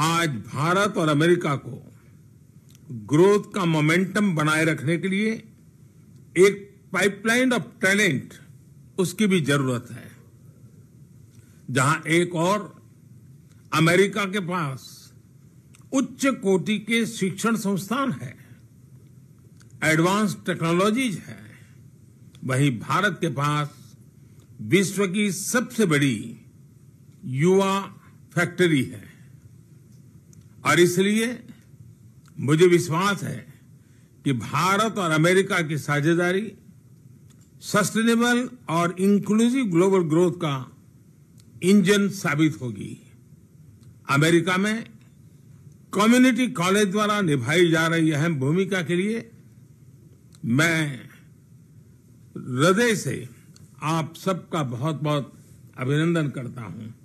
आज भारत और अमेरिका को ग्रोथ का मोमेंटम बनाए रखने के लिए एक पाइपलाइन ऑफ टैलेंट उसकी भी जरूरत है जहां एक और अमेरिका के पास उच्च कोटि के शिक्षण संस्थान है एडवांस टेक्नोलॉजीज है वहीं भारत के पास विश्व की सबसे बड़ी युवा फैक्ट्री है और इसलिए मुझे विश्वास है कि भारत और अमेरिका की साझेदारी सस्टेनेबल और इंक्लूसिव ग्लोबल ग्रोथ का इंजन साबित होगी अमेरिका में कम्युनिटी कॉलेज द्वारा निभाई जा रही अहम भूमिका के लिए मैं हृदय से आप सबका बहुत बहुत अभिनंदन करता हूं